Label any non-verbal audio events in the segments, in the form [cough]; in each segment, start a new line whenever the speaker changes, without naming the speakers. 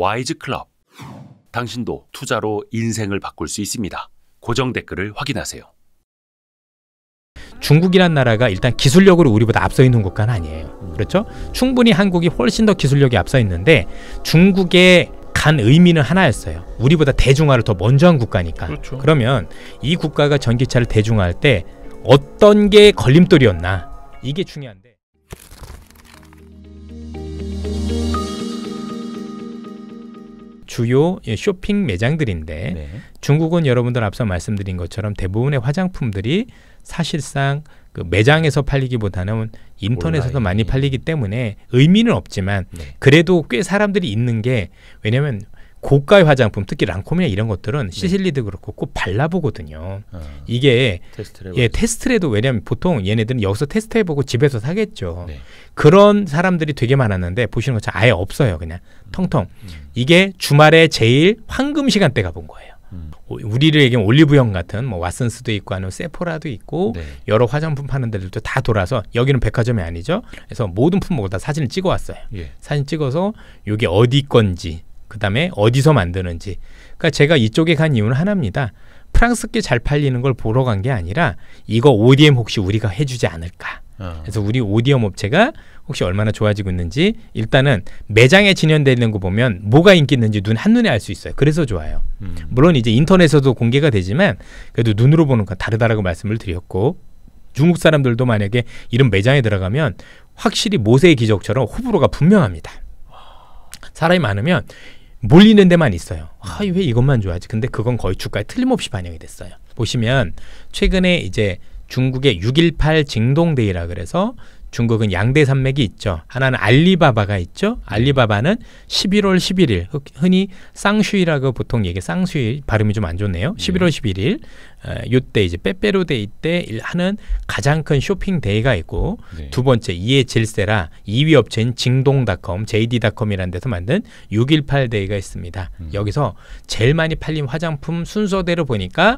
와이즈 클럽. 당신도 투자로 인생을 바꿀 수 있습니다. 고정
댓글을 확인하세요. 중국이란 나라가 일단 기술력으로 우리보다 앞서 있는 국가는 아니에요. 음. 그렇죠? 충분히 한국이 훨씬 더 기술력이 앞서 있는데 중국의 간 의미는 하나였어요. 우리보다 대중화를 더 먼저 한 국가니까. 그렇죠. 그러면이 국가가 전기차를 대중화할 때 어떤 게 걸림돌이었나 이게 중요한데. 주요 예, 쇼핑 매장들인데 네. 중국은 여러분들 앞서 말씀드린 것처럼 대부분의 화장품들이 사실상 그 매장에서 팔리기보다는 인터넷에서 온라인. 많이 팔리기 때문에 의미는 없지만 네. 그래도 꽤 사람들이 있는 게 왜냐하면 고가의 화장품, 특히 랑콤이나 이런 것들은 네. 시실리드 그렇고 꼭 발라보거든요. 아, 이게 테스트를 예, 테스트를 해도 왜냐면 하 보통 얘네들은 여기서 테스트해보고 집에서 사겠죠. 네. 그런 사람들이 되게 많았는데 보시는 것처럼 아예 없어요. 그냥 음. 텅텅. 음. 이게 주말에 제일 황금 시간대 가본 거예요. 음. 우리를 얘기하면 올리브영 같은 뭐 왓슨스도 있고 아니면 세포라도 있고 네. 여러 화장품 파는 데들도 다 돌아서 여기는 백화점이 아니죠. 그래서 모든 품목을 다 사진을 찍어 왔어요. 예. 사진 찍어서 이게 어디 건지 그 다음에 어디서 만드는지. 그러니까 제가 이쪽에 간 이유는 하나입니다. 프랑스께 잘 팔리는 걸 보러 간 게 아니라 이거 ODM 혹시 우리가 해주지 않을까. 어. 그래서 우리 ODM 업체가 혹시 얼마나 좋아지고 있는지 일단은 매장에 진열되어 있는 거 보면 뭐가 인기 있는지 눈 한눈에 알 수 있어요. 그래서 좋아요. 음. 물론 이제 인터넷에서도 공개가 되지만 그래도 눈으로 보는 건 다르다라고 말씀을 드렸고 중국 사람들도 만약에 이런 매장에 들어가면 확실히 모세의 기적처럼 호불호가 분명합니다. 사람이 많으면 몰리는 데만 있어요. 아, 왜 이것만 좋아하지? 근데 그건 거의 주가에 틀림없이 반영이 됐어요. 보시면 최근에 이제 중국의 6.18 징동데이라 그래서 중국은 양대 산맥이 있죠. 하나는 알리바바가 있죠. 네. 알리바바는 11월 11일 흔히 쌍슈이라고 보통 얘기 쌍슈이 발음이 좀 안 좋네요. 11월 11일 어, 요때 이제 빼빼로데이 때 하는 가장 큰 쇼핑 데이가 있고 네. 두 번째 이에 질세라 2위 업체인 징동닷컴, JD닷컴이라는 데서 만든 618 데이가 있습니다. 음. 여기서 제일 많이 팔린 화장품 순서대로 보니까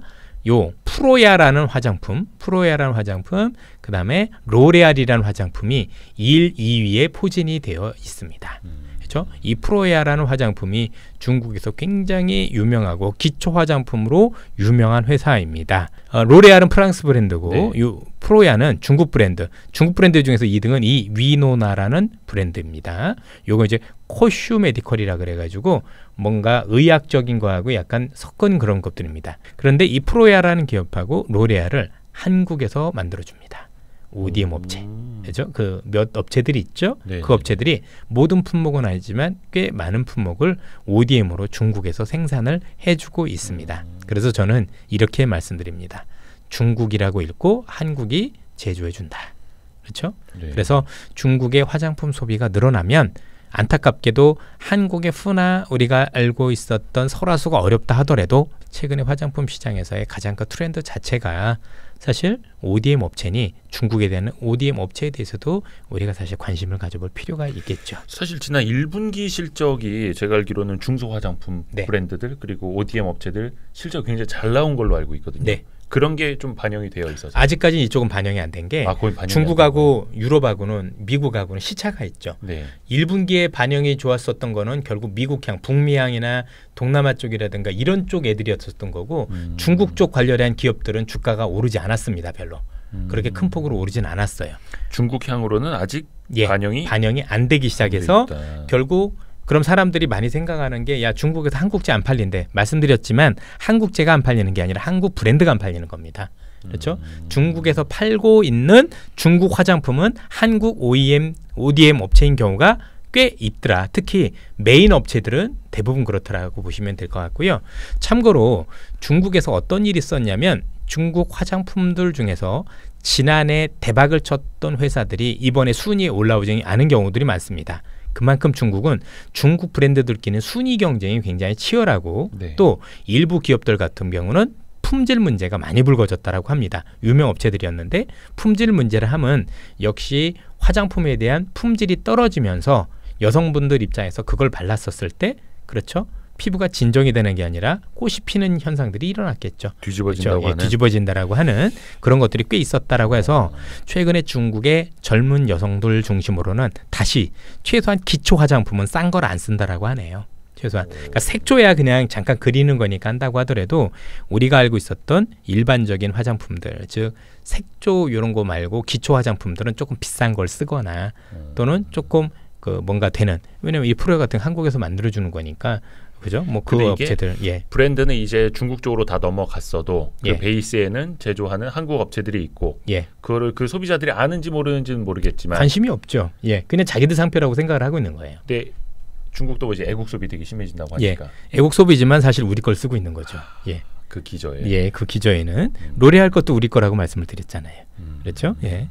요 프로야라는 화장품, 프로야라는 화장품, 그 다음에 로레알이라는 화장품이 1, 2위에 포진이 되어 있습니다. 음. 그렇죠? 이 프로야라는 화장품이 중국에서 굉장히 유명하고 기초 화장품으로 유명한 회사입니다. 어, 로레알은 프랑스 브랜드고, 네. 프로야는 중국 브랜드. 중국 브랜드 중에서 2등은 이 위노나라는 브랜드입니다. 요거 이제 코슈 메디컬이라 그래가지고 뭔가 의학적인 거하고 약간 섞은 그런 것들입니다. 그런데 이 프로야라는 기업하고 로레알를 한국에서 만들어줍니다. ODM 음. 업체. 그죠? 그 몇 업체들이 있죠? 네그 네. 업체들이 모든 품목은 아니지만 꽤 많은 품목을 ODM으로 중국에서 생산을 해주고 있습니다. 음. 그래서 저는 이렇게 말씀드립니다. 중국이라고 읽고 한국이 제조해준다. 그렇죠? 네. 그래서 중국의 화장품 소비가 늘어나면 안타깝게도 한국의 푸나 우리가 알고 있었던 설화수가 어렵다 하더라도 최근에 화장품 시장에서의 가장 큰 트렌드 자체가 사실 ODM 업체니 중국에 대한 ODM 업체에 대해서도 우리가 사실 관심을 가져볼 필요가 있겠죠.
사실 지난 1분기 실적이 제가 알기로는 중소 화장품 네. 브랜드들 그리고 ODM 업체들 실적 굉장히 잘 나온 걸로 알고 있거든요. 네.
그런 게 좀 반영이 되어 있어서 아직까지 이쪽은 반영이 안 된게 아, 중국하고 유럽하고는 미국하고는 시차가 있죠. 네. 1분기에 반영이 좋았었던 거는 결국 미국향, 북미향이나 동남아 쪽이라든가 이런 쪽 애들이었었던 거고 음. 중국 쪽 관련한 기업들은 주가가 오르지 않았습니다. 별로. 음. 그렇게 큰 폭으로 오르진 않았어요. 중국향으로는 아직 예, 반영이 반영이 안 되기 시작해서 결국 그럼 사람들이 많이 생각하는 게 야 중국에서 한국제 안 팔린대 말씀드렸지만 한국제가 안 팔리는 게 아니라 한국 브랜드가 안 팔리는 겁니다. 그렇죠? 음. 중국에서 팔고 있는 중국 화장품은 한국 OEM, ODM 업체인 경우가 꽤 있더라. 특히 메인 업체들은 대부분 그렇더라고 보시면 될 것 같고요. 참고로 중국에서 어떤 일이 있었냐면 중국 화장품들 중에서 지난해 대박을 쳤던 회사들이 이번에 순위에 올라오지 않은 경우들이 많습니다. 그만큼 중국은 중국 브랜드들끼리는 순위 경쟁이 굉장히 치열하고 네. 또 일부 기업들 같은 경우는 품질 문제가 많이 불거졌다라고 합니다. 유명 업체들이었는데 품질 문제를 하면 역시 화장품에 대한 품질이 떨어지면서 여성분들 입장에서 그걸 발랐었을 때 그렇죠? 피부가 진정이 되는 게 아니라 꽃이 피는 현상들이 일어났겠죠. 뒤집어진다고 그렇죠? 예, 하는. 예, 뒤집어진다라고 하는 그런 것들이 꽤 있었다라고 해서 어. 최근에 중국의 젊은 여성들 중심으로는 다시 최소한 기초 화장품은 싼 걸 안 쓴다라고 하네요. 최소한 어. 그러니까 색조야 그냥 잠깐 그리는 거니까 한다고 하더라도 우리가 알고 있었던 일반적인 화장품들 즉 색조 이런 거 말고 기초 화장품들은 조금 비싼 걸 쓰거나 어. 또는 조금 그 뭔가 되는 왜냐면 이프로 같은 한국에서 만들어 주는 거니까 그죠? 뭐 그 업체들. 예.
브랜드는 이제 중국 쪽으로 다 넘어갔어도 그 예. 베이스에는 제조하는 한국 업체들이 있고 예. 그거를 그 소비자들이 아는지 모르는지는 모르겠지만 관심이
없죠. 예. 그냥 자기들 상표라고 생각을 하고 있는 거예요.
근데 중국도 이제 애국 소비 되게 심해진다고 예. 하니까. 예. 애국
소비지만 사실 우리 걸 쓰고 있는 거죠. 아, 예. 그 기저에. 예, 그 기저에는 음. 로레알 것도 우리 거라고 말씀을 드렸잖아요. 음. 그렇죠? 예.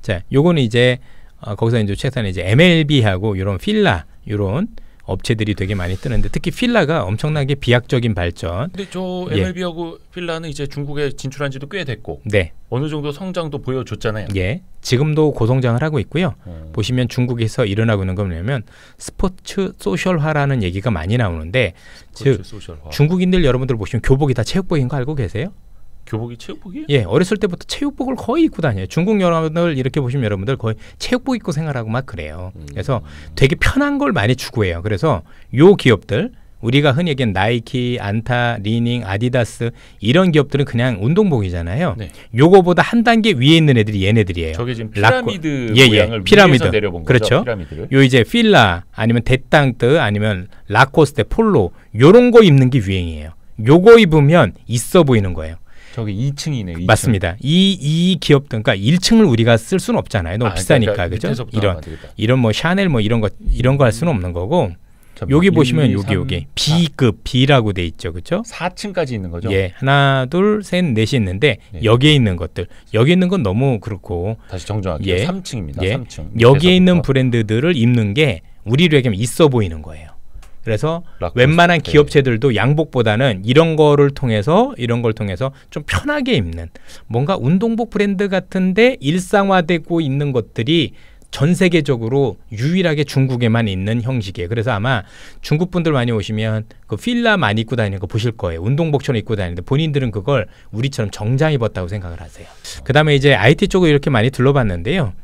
자, 요거는 이제 어, 거기서 이제 최선에 이제 MLB하고 이런 필라 이런 업체들이 되게 많이 뜨는데 특히 필라가 엄청나게 비약적인 발전.
근데 저 MLB하고 예. 필라는 이제 중국에 진출한 지도 꽤 됐고.
네. 어느 정도 성장도 보여줬잖아요. 예. 지금도 고성장을 하고 있고요. 음. 보시면 중국에서 일어나고 있는 건 뭐냐면 스포츠 소셜화라는 얘기가 많이 나오는데 즉 소셜화. 중국인들 여러분들 보시면 교복이 다 체육복인 거 알고 계세요? 교복이 체육복이에요? 예, 어렸을 때부터 체육복을 거의 입고 다녀요. 중국 여러분들 이렇게 보시면 여러분들 거의 체육복 입고 생활하고 막 그래요. 음. 그래서 되게 편한 걸 많이 추구해요. 그래서 요 기업들 우리가 흔히 얘기한 나이키, 안타, 리닝, 아디다스 이런 기업들은 그냥 운동복이잖아요. 네. 요거보다 한 단계 위에 있는 애들이 얘네들이에요. 저게 지금 피라미드 락고, 예, 예. 피라미드. 내려본 그렇죠. 거죠? 요 이제 필라 아니면 데땅뜨 아니면 라코스테 폴로 요런 거 입는 게 유행이에요. 요거 입으면 있어 보이는 거예요. 저기 2층이네요. 2층. 맞습니다. 이 이 기업 등 그러니까 1층을 우리가 쓸 수는 없잖아요. 너무 아, 비싸니까 그러니까 그죠? 이런 이런 뭐 샤넬 뭐 이런 거 이런 거 할 수는 없는 거고 여기 1, 뭐 보시면 2, 여기 여기 B급 B라고 돼 있죠, 그렇죠? 4층까지 있는 거죠? 예, 하나, 둘, 셋, 넷이 있는데 네. 여기에 있는 것들 여기 있는 건 너무 그렇고 다시 정정할게 예, 3층입니다. 예, 3층 여기에 있는 브랜드들을 입는 게 우리로 얘기하면 있어 보이는 거예요. 그래서 웬만한 네. 기업체들도 양복보다는 이런 거를 통해서 이런 걸 통해서 좀 편하게 입는 뭔가 운동복 브랜드 같은데 일상화되고 있는 것들이 전 세계적으로 유일하게 중국에만 있는 형식이에요. 그래서 아마 중국 분들 많이 오시면 그 필라 많이 입고 다니는 거 보실 거예요. 운동복처럼 입고 다니는데 본인들은 그걸 우리처럼 정장 입었다고 생각을 하세요. 그 다음에 이제 IT 쪽을 이렇게 많이 둘러봤는데요.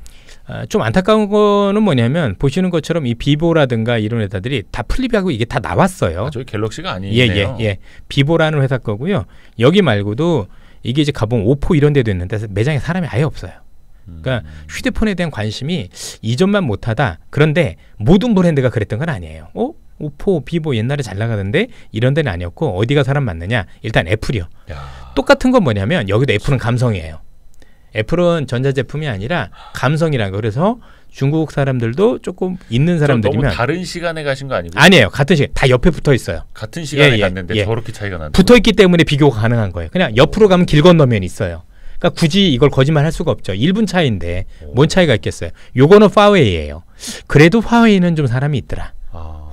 아, 좀 안타까운 거는 뭐냐면 보시는 것처럼 이 비보라든가 이런 회사들이 다 플립하고 이게 다 나왔어요. 아, 저희 갤럭시가 아니에요. 예, 예, 예. 비보라는 회사 거고요. 여기 말고도 이게 이제 가본 오포 이런 데도 있는데 매장에 사람이 아예 없어요. 그러니까 음. 휴대폰에 대한 관심이 이전만 못하다. 그런데 모든 브랜드가 그랬던 건 아니에요. 어? 오포, 비보 옛날에 잘 나가던데 이런 데는 아니었고 어디가 사람 맞느냐? 일단 애플이요. 야. 똑같은 건 뭐냐면 여기도 애플은 감성이에요. 애플은 전자제품이 아니라 감성이라는 거. 그래서 중국 사람들도 조금 있는 사람들이면 너무
다른 시간에 가신 거 아니고 아니에요
같은 시간 다 옆에 붙어 있어요 같은 시간에 예, 예 갔는데 예, 저렇게
차이가 나는 붙어
있기 때문에 비교가 가능한 거예요 그냥 옆으로 가면 길 건너면 있어요 그러니까 굳이 이걸 거짓말할 수가 없죠 1분 차이인데 오. 뭔 차이가 있겠어요 요거는 파웨이예요 그래도 파웨이는 좀 사람이 있더라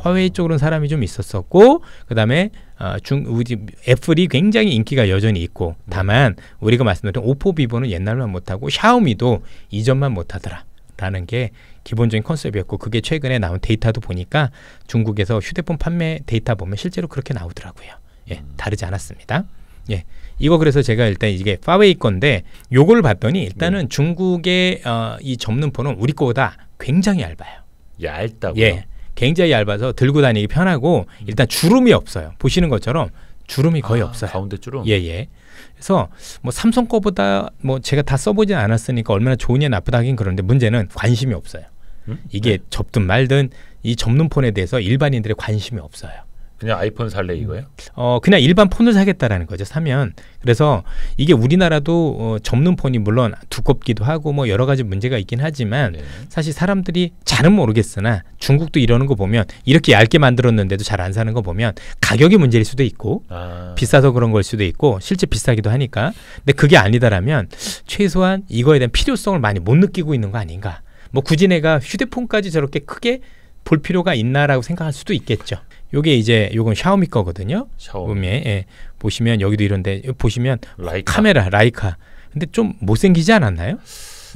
화웨이 쪽으로는 사람이 좀 있었었고 그다음에 어, 중 우리 애플이 굉장히 인기가 여전히 있고 다만 우리가 말씀드린 오포 비보는 옛날만 못하고 샤오미도 이전만 못하더라라는 게 기본적인 컨셉이었고 그게 최근에 나온 데이터도 보니까 중국에서 휴대폰 판매 데이터 보면 실제로 그렇게 나오더라고요. 예, 음. 다르지 않았습니다. 예. 이거 그래서 제가 일단 이게 파웨이 건데 요걸 봤더니 일단은 네. 중국의 어, 이 접는 폰은 우리 거보다 굉장히 얇아요. 얇다고요? 예. 굉장히 얇아서 들고 다니기 편하고 음. 일단 주름이 없어요. 보시는 것처럼 주름이 거의 아, 없어요. 가운데 주름. 예예. 예. 그래서 뭐 삼성 거보다 뭐 제가 다 써보진 않았으니까 얼마나 좋으냐 나쁘다 하긴 그런데 문제는 관심이 없어요. 음? 이게 네. 접든 말든 이 접는 폰에 대해서 일반인들의 관심이 없어요.
그냥 아이폰 살래 이거예요?
음. 어 그냥 일반 폰을 사겠다라는 거죠 사면 그래서 이게 우리나라도 어, 접는 폰이 물론 두껍기도 하고 뭐 여러 가지 문제가 있긴 하지만 네. 사실 사람들이 잘은 모르겠으나 중국도 이러는 거 보면 이렇게 얇게 만들었는데도 잘 안 사는 거 보면 가격이 문제일 수도 있고 아. 비싸서 그런 걸 수도 있고 실제 비싸기도 하니까 근데 그게 아니다라면 최소한 이거에 대한 필요성을 많이 못 느끼고 있는 거 아닌가 뭐 굳이 내가 휴대폰까지 저렇게 크게 볼 필요가 있나라고 생각할 수도 있겠죠. 요게 이제 요건 샤오미 거거든요. 샤오미. 예. 보시면 여기도 이런데 보시면 라이카. 카메라 라이카. 근데 좀 못생기지 않았나요?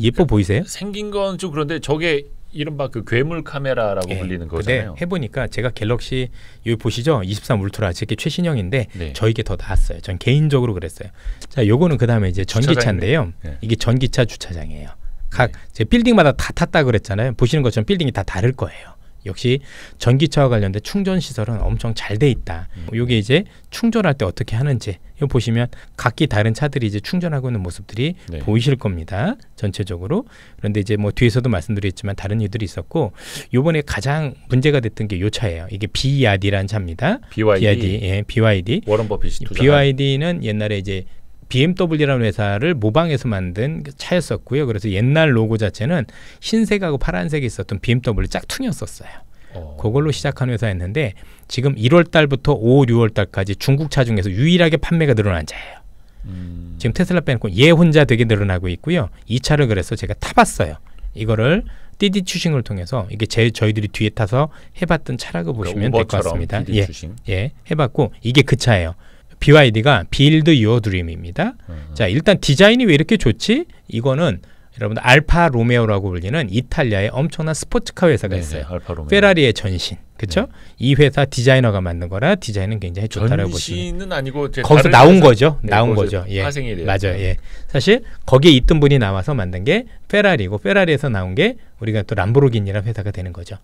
예뻐 그 보이세요?
생긴 건
좀 그런데 저게 이른바 그 괴물 카메라라고 예, 불리는 거잖아요. 해보니까 제가 갤럭시 여 보시죠, 23 울트라 제게 최신형인데 네. 저에게 더 나았어요. 전 개인적으로 그랬어요. 자, 요거는 그 다음에 이제 전기차인데요. 네. 이게 전기차 주차장이에요. 각제 네. 빌딩마다 다 탔다 그랬잖아요. 보시는 것처럼 빌딩이 다 다를 거예요. 역시 전기차와 관련된 충전 시설은 엄청 잘 돼 있다. 음. 요게 이제 충전할 때 어떻게 하는지 이 보시면 각기 다른 차들이 이제 충전하고 있는 모습들이 네. 보이실 겁니다. 전체적으로 그런데 이제 뭐 뒤에서도 말씀드렸지만 다른 이들이 있었고 요번에 가장 문제가 됐던 게 요 차예요. 이게 BYD라는 차입니다. BYD, BYD 예, BYD. 워런 버핏이 투자한. BYD는 옛날에 이제 BMW라는 회사를 모방해서 만든 차였었고요. 그래서 옛날 로고 자체는 흰색하고 파란색이 있었던 BMW 짝퉁이었었어요. 어. 그걸로 시작한 회사였는데 지금 1월 달부터 5, 6월 달까지 중국 차 중에서 유일하게 판매가 늘어난 차예요. 음. 지금 테슬라 빼놓고 얘 혼자 되게 늘어나고 있고요. 이 차를 그래서 제가 타봤어요. 이거를 띠디 추싱을 통해서 이게 제 저희들이 뒤에 타서 해봤던 차라고 그러니까 보시면 될 것 같습니다. 예, 예, 해봤고 이게 그 차예요. BYD가 Build Your Dream입니다. 음. 자, 일단 디자인이 왜 이렇게 좋지? 이거는 여러분들 알파 로메오라고 불리는 이탈리아의 엄청난 스포츠카 회사가 네네, 있어요. 알파 로메오. 페라리의 전신. 그렇죠? 네. 이 회사 디자이너가 만든 거라 디자인은 굉장히 좋다라고 보시면. 전신은 아니고 거기서 나온 거죠. 네, 나온 거죠. 예. 파생이 맞아요. 네. 예. 사실 거기에 있던 분이 나와서 만든 게 페라리고 페라리에서 나온 게 우리가 또 람보르기니라는 회사가 되는 거죠.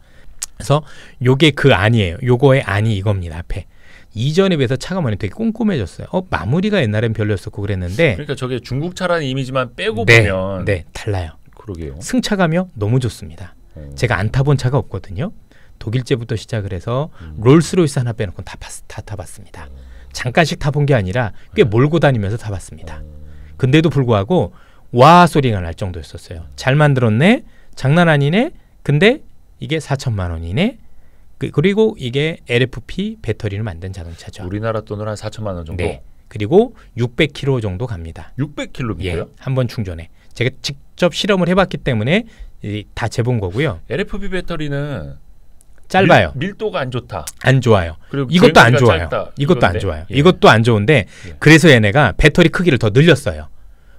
그래서 요게 그 안이에요. 요거의 안이 이겁니다. 앞에. 이전에 비해서 차가 많이 되게 꼼꼼해졌어요. 어 마무리가 옛날엔 별로였었고 그랬는데 그러니까
저게 중국 차라는 이미지만 빼고 네, 보면 네
달라요. 그러게요. 승차감이요 너무 좋습니다. 음. 제가 안 타본 차가 없거든요. 독일제부터 시작을 해서 음. 롤스로이스 하나 빼놓고 다, 다 타봤습니다. 음. 잠깐씩 타본 게 아니라 꽤 네. 몰고 다니면서 타봤습니다. 어. 근데도 불구하고 와 소리가 날 정도였었어요. 잘 만들었네, 장난 아니네. 근데 이게 4천만 원이네. 그, 리고 이게 LFP 배터리를 만든 자동차죠. 우리나라 돈으로 한 4천만 원 정도. 네. 그리고 600km 정도 갑니다. 600km요? 예, 한번충전해 제가 직접 실험을 해봤기 때문에 다 재본 거고요.
LFP 배터리는
짧아요. 밀,
도가안 좋다. 안
좋아요. 이것도 안 좋아요. 이것도 안 좋아요. 예. 이것도 안 좋은데 예. 그래서 얘네가 배터리 크기를 더 늘렸어요.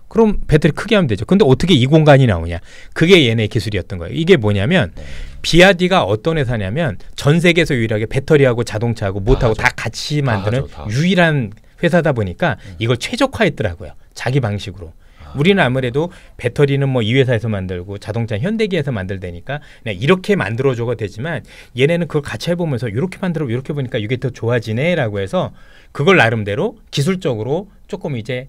그럼 배터리 크게 하면 되죠. 근데 어떻게 이 공간이 나오냐? 그게 얘네 기술이었던 거예요. 이게 뭐냐면 네. 비아디가 어떤 회사냐면 전 세계에서 유일하게 배터리하고 자동차하고 못하고 다, 다 같이 만드는 다 하죠, 다. 유일한 회사다 보니까 음. 이걸 최적화했더라고요. 자기 방식으로. 아. 우리는 아무래도 배터리는 뭐 이 회사에서 만들고 자동차 현대기에서 만들되니까 이렇게 만들어줘가 되지만 얘네는 그걸 같이 해보면서 이렇게 만들어 이렇게 보니까 이게 더 좋아지네라고 해서 그걸 나름대로 기술적으로 조금 이제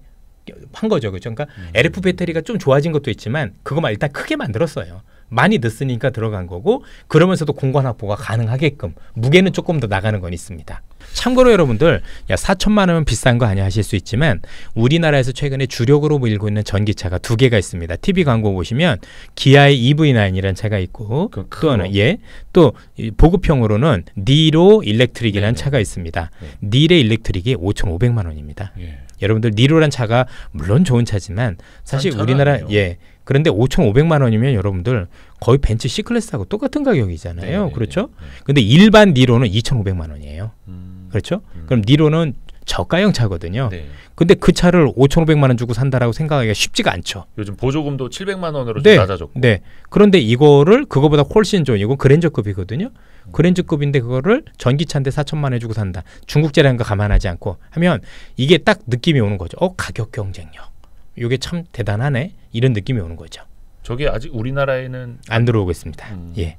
한 거죠. 그렇죠? 그러니까 음. LF 배터리가 좀 좋아진 것도 있지만 그거만 일단 크게 만들었어요. 많이 넣었으니까 들어간 거고 그러면서도 공간 확보가 가능하게끔 무게는 조금 더 나가는 건 있습니다. 참고로 여러분들 야 4천만 원은 비싼 거 아니야 하실 수 있지만 우리나라에서 최근에 주력으로 밀고 있는 전기차가 두 개가 있습니다. TV 광고 보시면 기아의 EV9이라는 차가 있고 그, 또는 예또 보급형으로는 니로 일렉트릭이라는 네네. 차가 있습니다. 네. 니의 일렉트릭이 5,500만 원입니다. 예. 여러분들 니로란 차가 물론 좋은 차지만 사실 우리나라 아니에요. 예 그런데 5,500만 원이면 여러분들 거의 벤츠 C 클래스하고 똑같은 가격이잖아요. 네, 네 그렇죠? 네네. 근데 일반 니로는 2,500만 원이에요. 음, 그렇죠? 음. 그럼 니로는 저가형 차거든요. 네. 근데 그 차를 5,500만 원 주고 산다라고 생각하기가 쉽지가 않죠.
요즘 보조금도 700만 원으로 네. 낮아졌고.
네. 그런데 이거를 그거보다 훨씬 좋은 이건 그랜저급이거든요. 그랜즈급인데 그거를 전기차인데 4천만 해주고 산다. 중국 재량과 감안하지 않고 하면 이게 딱 느낌이 오는 거죠. 어 가격 경쟁력. 이게 참 대단하네. 이런 느낌이 오는 거죠. 저게
아직 우리나라에는
안 들어오고 있습니다. 음. 예.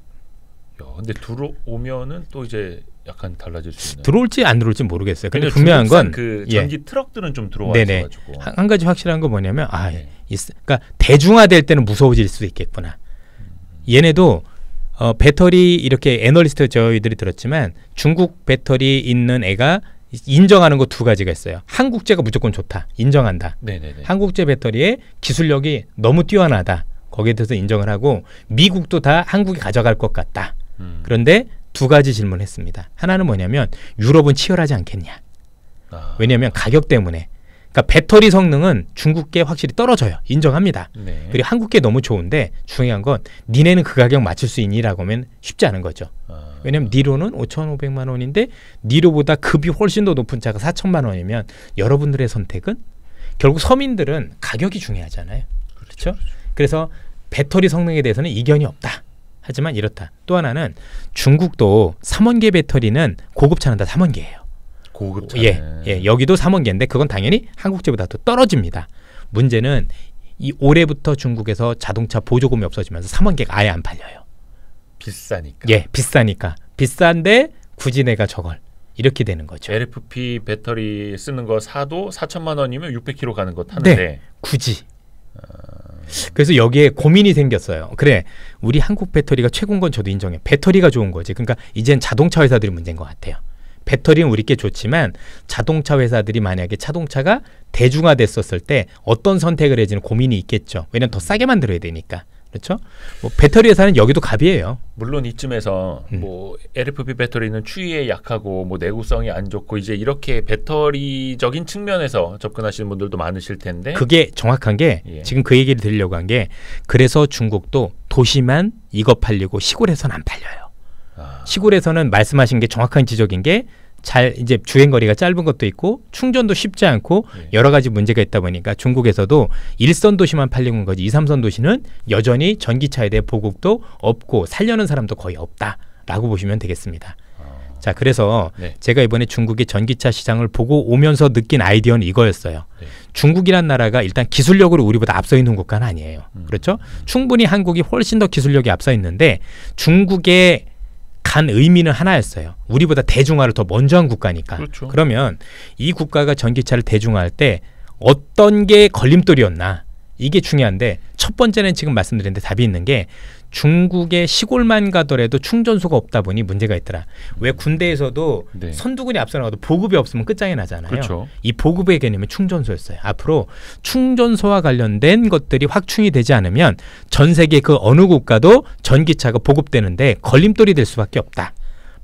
야, 근데 들어오면은 또 이제 약간 달라질 수 있는.
들어올지 안 들어올지 모르겠어요. 근데 분명한건그 예. 전기 예. 트럭들은 좀 들어와가지고 한, 한, 가지 확실한 건 뭐냐면 아, 네. 예. 그러니까 대중화될 때는 무서워질 수도 있겠구나. 음. 얘네도 어, 배터리 이렇게 애널리스트 저희들이 들었지만 중국 배터리 있는 애가 인정하는 거 두 가지가 있어요. 한국제가 무조건 좋다. 인정한다. 네네네. 한국제 배터리의 기술력이 너무 뛰어나다. 거기에 대해서 인정을 하고 미국도 다 한국이 가져갈 것 같다. 음. 그런데 두 가지 질문을 했습니다. 하나는 뭐냐면 유럽은 치열하지 않겠냐. 아. 왜냐하면 가격 때문에 그러니까 배터리 성능은 중국계 확실히 떨어져요. 인정합니다. 네. 그리고 한국계 너무 좋은데 중요한 건 니네는 그 가격 맞출 수 있니라고 하면 쉽지 않은 거죠. 아. 왜냐면 니로는 5,500만 원인데 니로보다 급이 훨씬 더 높은 차가 4천만 원이면 여러분들의 선택은 결국 서민들은 가격이 중요하잖아요. 그렇죠, 그렇죠? 그렇죠. 그래서 배터리 성능에 대해서는 이견이 없다. 하지만 이렇다. 또 하나는 중국도 3원계 배터리는 고급차는 다3원계예요 고급차 예, 예. 여기도 삼원계인데 그건 당연히 한국제보다 더 떨어집니다. 문제는 이 올해부터 중국에서 자동차 보조금이 없어지면서 삼원계가 아예 안 팔려요.
비싸니까.
예, 비싸니까. 비싼데 굳이 내가 저걸 이렇게 되는 거죠.
LFP 배터리 쓰는 거 사도 4천만 원이면 600km 가는 거 타는데 네,
굳이. 그래서 여기에 고민이 생겼어요. 그래, 우리 한국 배터리가 최고인 건 저도 인정해. 배터리가 좋은 거지. 그러니까 이젠 자동차 회사들이 문제인 것 같아요. 배터리는 우리께 좋지만 자동차 회사들이 만약에 자동차가 대중화됐었을 때 어떤 선택을 해지는 고민이 있겠죠. 왜냐면 더 싸게 만들어야 되니까. 그렇죠? 뭐 배터리 회사는 여기도 갑이에요.
물론 이쯤에서 음. 뭐 LFP 배터리는 추위에 약하고 뭐 내구성이 안 좋고 이제 이렇게 배터리적인 측면에서 접근하시는 분들도 많으실 텐데 그게
정확한 게 예. 지금 그 얘기를 드리려고 한 게 그래서 중국도 도시만 이거 팔리고 시골에서는 안 팔려요. 아. 시골에서는 말씀하신 게 정확한 지적인 게잘 이제 주행 거리가 짧은 것도 있고 충전도 쉽지 않고 예. 여러 가지 문제가 있다 보니까 중국에서도 일선 도시만 팔리는 거지 이삼선 도시는 여전히 전기차에 대해 보급도 없고 살려는 사람도 거의 없다라고 보시면 되겠습니다. 아... 자, 그래서 네. 제가 이번에 중국의 전기차 시장을 보고 오면서 느낀 아이디어는 이거였어요. 네. 중국이란 나라가 일단 기술력으로 우리보다 앞서 있는 국가는 아니에요. 음. 그렇죠? 음. 충분히 한국이 훨씬 더 기술력이 앞서 있는데 중국의 간 의미는 하나였어요. 우리보다 대중화를 더 먼저 한 국가니까. 그렇죠. 그러면 이 국가가 전기차를 대중화할 때 어떤 게 걸림돌이었나 이게 중요한데 첫 번째는 지금 말씀드린 데 답이 있는 게 중국의 시골만 가더라도 충전소가 없다 보니 문제가 있더라. 왜 군대에서도 네. 선두군이 앞서 나가도 보급이 없으면 끝장이 나잖아요. 그렇죠. 이 보급의 개념이 충전소였어요. 앞으로 충전소와 관련된 것들이 확충이 되지 않으면 전 세계 그 어느 국가도 전기차가 보급되는데 걸림돌이 될 수밖에 없다.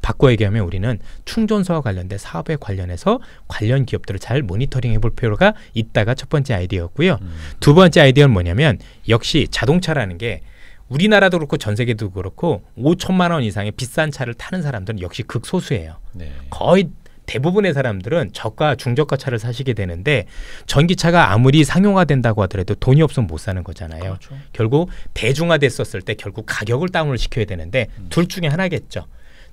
바꿔 얘기하면 우리는 충전소와 관련된 사업에 관련해서 관련 기업들을 잘 모니터링 해볼 필요가 있다가 첫 번째 아이디어였고요. 음. 두 번째 아이디어는 뭐냐면 역시 자동차라는 게 우리나라도 그렇고 전 세계도 그렇고 5천만 원 이상의 비싼 차를 타는 사람들은 역시 극소수예요. 네. 거의 대부분의 사람들은 저가 중저가 차를 사시게 되는데 전기차가 아무리 상용화된다고 하더라도 돈이 없으면 못 사는 거잖아요. 그렇죠. 결국 대중화됐었을 때 결국 가격을 다운을 시켜야 되는데 음. 둘 중에 하나겠죠.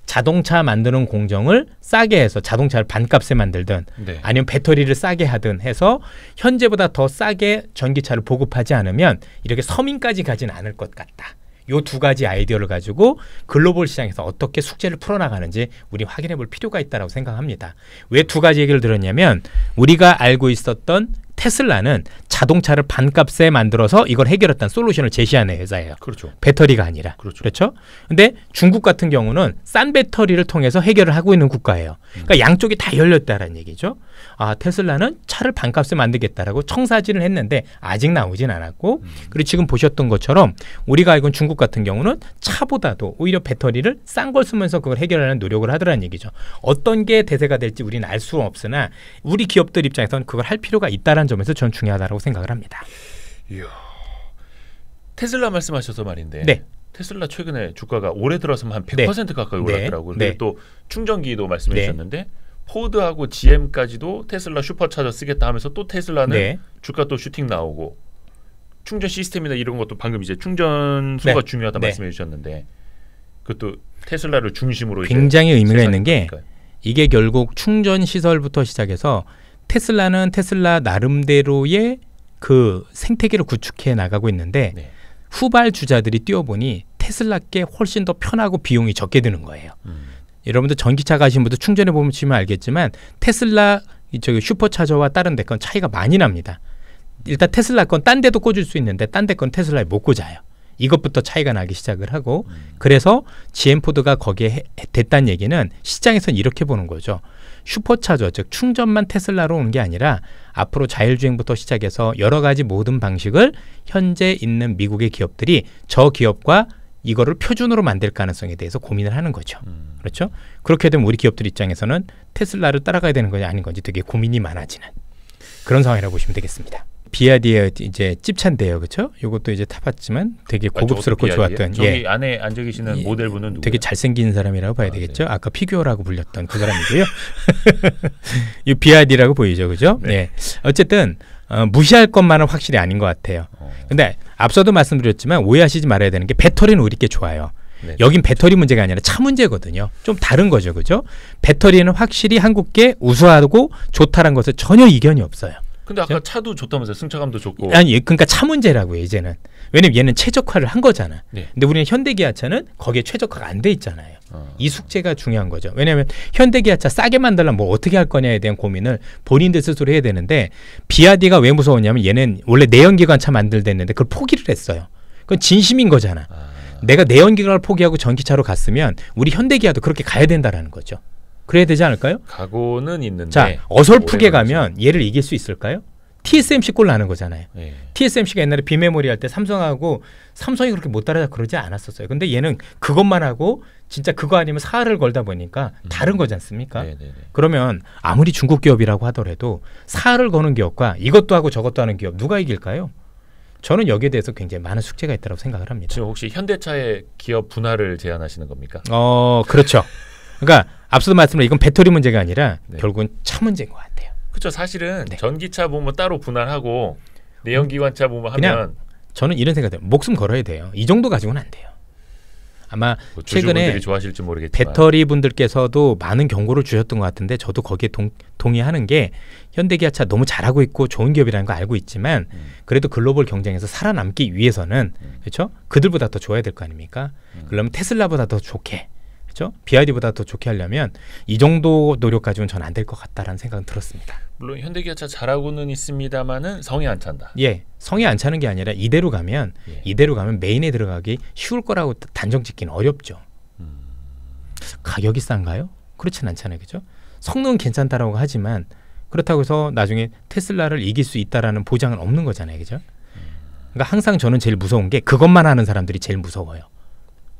자동차 만드는 공정을 싸게 해서 자동차를 반값에 만들든 네. 아니면 배터리를 싸게 하든 해서 현재보다 더 싸게 전기차를 보급하지 않으면 이렇게 서민까지 가진 않을 것 같다. 요 두 가지 아이디어를 가지고 글로벌 시장에서 어떻게 숙제를 풀어나가는지 우리 확인해 볼 필요가 있다라고 생각합니다. 왜 두 가지 얘기를 들었냐면 우리가 알고 있었던 테슬라는 자동차를 반값에 만들어서 이걸 해결했다는 솔루션을 제시하는 회사예요. 그렇죠. 배터리가 아니라. 그렇죠. 그렇죠? 근데 중국 같은 경우는 싼 배터리를 통해서 해결을 하고 있는 국가예요. 그러니까 음. 양쪽이 다 열렸다라는 얘기죠. 아 테슬라는 차를 반값에 만들겠다라고 청사진을 했는데 아직 나오진 않았고 음. 그리고 지금 보셨던 것처럼 우리가 알고 있는 중국 같은 경우는 차보다도 오히려 배터리를 싼 걸 쓰면서 그걸 해결하는 노력을 하더라는 얘기죠. 어떤 게 대세가 될지 우리는 알 수는 없으나 우리 기업들 입장에선 그걸 할 필요가 있다는 라 점에서 저는 중요하다고 생각을 합니다.
이야. 테슬라 말씀하셔서 말인데 네. 테슬라 최근에 주가가 올해 들어서만 한100% 네. 가까이 네. 올랐더라고요. 네. 그리고 또 충전기도 말씀해 네. 주셨는데 포드하고 GM까지도 테슬라 슈퍼차저 쓰겠다 하면서 또 테슬라는 네. 주가 또 슈팅 나오고 충전 시스템이나 이런 것도 방금 이제 충전 수가 네. 중요하다 네. 말씀해 주셨는데 그것도 테슬라를 중심으로 굉장히 의미가 있는 게
이게 결국 충전 시설부터 시작해서 테슬라는 테슬라 나름대로의 그 생태계를 구축해 나가고 있는데 네. 후발 주자들이 뛰어보니 테슬라께 훨씬 더 편하고 비용이 적게 드는 거예요. 음. 여러분들 전기차 가신 분들 충전해 보시면 알겠지만 테슬라 저기 슈퍼차저와 다른 데 건 차이가 많이 납니다. 일단 테슬라 건 딴 데도 꽂을 수 있는데 딴 데 건 테슬라에 못 꽂아요. 이것부터 차이가 나기 시작을 하고 음. 그래서 GM 포드가 거기에 됐단 얘기는 시장에선 이렇게 보는 거죠. 슈퍼차저 즉 충전만 테슬라로 오는 게 아니라 앞으로 자율주행부터 시작해서 여러 가지 모든 방식을 현재 있는 미국의 기업들이 저 기업과 이거를 표준으로 만들 가능성에 대해서 고민을 하는 거죠. 음. 그렇죠? 그렇게 되면 우리 기업들 입장에서는 테슬라를 따라가야 되는 건지 아닌 건지 되게 고민이 많아지는 그런 상황이라고 보시면 되겠습니다. 비아디에 이제 찝찬데요, 그렇죠? 이것도 이제 타봤지만 되게 그러니까 고급스럽고 아, 좋았던 저기 예. 안에 앉아 계시는 예. 모델분은 누구예요? 되게 잘생긴 사람이라고 봐야 아, 되겠죠. 네. 아까 피규어라고 불렸던 그 사람이고요. [laughs] 이 비아디라고 보이죠, 그죠? 네. 네. 어쨌든 어, 무시할 것만은 확실히 아닌 것 같아요. 어. 근데 앞서도 말씀드렸지만 오해하시지 말아야 되는 게 배터리는 우리 께 좋아요. 네, 여긴 배터리 문제가 아니라 차 문제거든요. 좀 다른 거죠, 그죠? 배터리는 확실히 한국계 우수하고 좋다는 것에 전혀 이견이 없어요.
근데 아까 차도 좋다면서 승차감도 좋고. 아니,
그러니까 차 문제라고요, 이제는. 왜냐면 얘는 최적화를 한 거잖아. 네. 근데 우리는 현대기아차는 거기에 최적화가 안 돼 있잖아요. 어. 이 숙제가 중요한 거죠. 왜냐면 하 현대기아차 싸게 만들려면 뭐 어떻게 할 거냐에 대한 고민을 본인들 스스로 해야 되는데 비아디가 왜 무서웠냐면 얘는 원래 내연기관 차 만들댔는데 그걸 포기를 했어요. 그건 진심인 거잖아. 아. 내가 내연기관을 포기하고 전기차로 갔으면 우리 현대기아도 그렇게 가야 된다라는 거죠. 그래야 되지 않을까요? 각오는 있는데 자 어설프게 가면 얘를 이길 수 있을까요? TSMC 꼴 나는 거잖아요. 예. TSMC가 옛날에 비메모리 할 때 삼성하고 삼성이 그렇게 못 따라다 그러지 않았었어요. 근데 얘는 그것만 하고 진짜 그거 아니면 사활을 걸다 보니까 음. 다른 거지 않습니까? 네네네. 그러면 아무리 중국 기업이라고 하더라도 사활을 거는 기업과 이것도 하고 저것도 하는 기업 누가 이길까요? 저는 여기에 대해서 굉장히 많은 숙제가 있다고 생각을 합니다. 지금 혹시 현대차의 기업 분할을 제안하시는 겁니까? 어, 그렇죠. [laughs] 그러니까 앞서도 말씀드린 이건 배터리 문제가 아니라 네. 결국은
차 문제인 것 같아요. 그렇죠. 사실은 네. 전기차 보면 뭐, 뭐 따로 분할하고 내연기관차 보면 뭐, 하면
저는 이런 생각이들어요 목숨 걸어야 돼요. 이 정도 가지고는 안 돼요. 아마 뭐 최근에 배터리 분들께서도 많은 경고를 주셨던 것 같은데 저도 거기에 동, 동의하는 게 현대기아차 너무 잘하고 있고 좋은 기업이라는 거 알고 있지만 음. 그래도 글로벌 경쟁에서 살아남기 위해서는 음. 그렇죠 그들보다 더 좋아야 될 거 아닙니까? 음. 그러면 테슬라보다 더 좋게 그렇죠? BID보다 더 좋게 하려면 이 정도 노력 가지고는 전 안 될 것 같다라는 생각은 들었습니다.
물론 현대기아차 잘하고는 있습니다만은 성이 안 찬다.
예, 성이 안 차는 게 아니라 이대로 가면 예. 이대로 가면 메인에 들어가기 쉬울 거라고 단정짓기는 어렵죠. 음. 가격이 싼가요? 그렇진 않잖아요, 그죠? 렇 성능은 괜찮다라고 하지만 그렇다고 해서 나중에 테슬라를 이길 수 있다라는 보장은 없는 거잖아요, 그죠? 렇 그러니까 항상 저는 제일 무서운 게 그것만 하는 사람들이 제일 무서워요.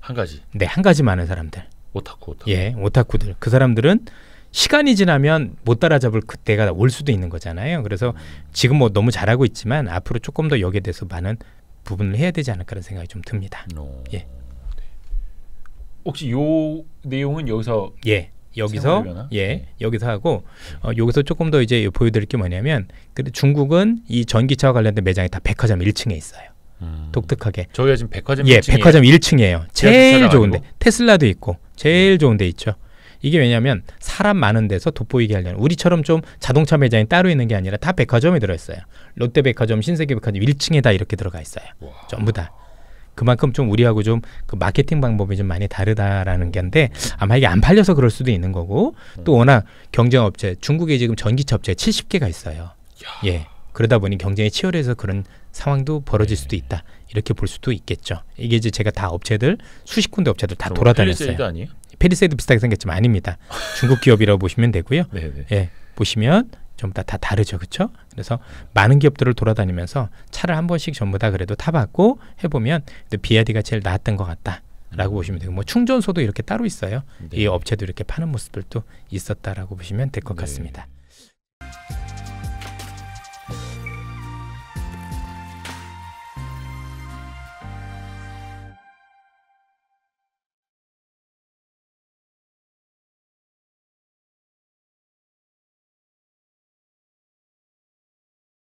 한 가지. 네, 한가지 많은 사람들. 오타쿠, 오타쿠. 예, 오타쿠들. 그 사람들은 시간이 지나면 못 따라잡을 그때가 올 수도 있는 거잖아요. 그래서 음. 지금 뭐 너무 잘하고 있지만 앞으로 조금 더 여기에 대해서 많은 부분을 해야 되지 않을까라는 생각이 좀 듭니다. 오. 어. 예. 네.
혹시 요 내용은 여기서 예 여기서 예 네.
여기서 하고 어, 여기서 조금 더 이제 보여드릴 게 뭐냐면 근데 중국은 이 전기차와 관련된 매장이 다 백화점 1층에 있어요. 음. 독특하게. 저희가 지금 백화점 예, 1층에 백화점 1층이에요. 제일 좋은데 테슬라도 있고 제일 음. 좋은데 있죠. 이게 왜냐하면 사람 많은 데서 돋보이게 하려면 우리처럼 좀 자동차 매장이 따로 있는 게 아니라 다백화점에 들어있어요. 롯데백화점, 신세계백화점 1층에 다 이렇게 들어가 있어요. 와. 전부 다. 그만큼 좀 우리하고 좀 그 마케팅 방법이 좀 많이 다르다라는 건데 아마 이게 안 팔려서 그럴 수도 있는 거고 또 음. 워낙 경쟁업체 중국에 지금 전기차 업체 70개가 있어요. 야. 예. 그러다 보니 경쟁이 치열해서 그런 상황도 벌어질 네. 수도 있다. 이렇게 볼 수도 있겠죠. 이게 이제 제가 다 업체들 수십 군데 업체들 다 돌아다녔어요. 페리세이드 비슷하게 생겼지만 아닙니다. 중국 기업이라고 보시면 되고요. 네네. [laughs] 네. 예, 보시면 전부 다, 다 다르죠, 그렇죠? 그래서 많은 기업들을 돌아다니면서 차를 한 번씩 전부 다 그래도 타봤고 해보면 비아디가 제일 나았던 것 같다. 라고 음. 보시면 되고 뭐 충전소도 이렇게 따로 있어요. 네. 이 업체도 이렇게 파는 모습들도 있었다라고 보시면 될것 네. 같습니다.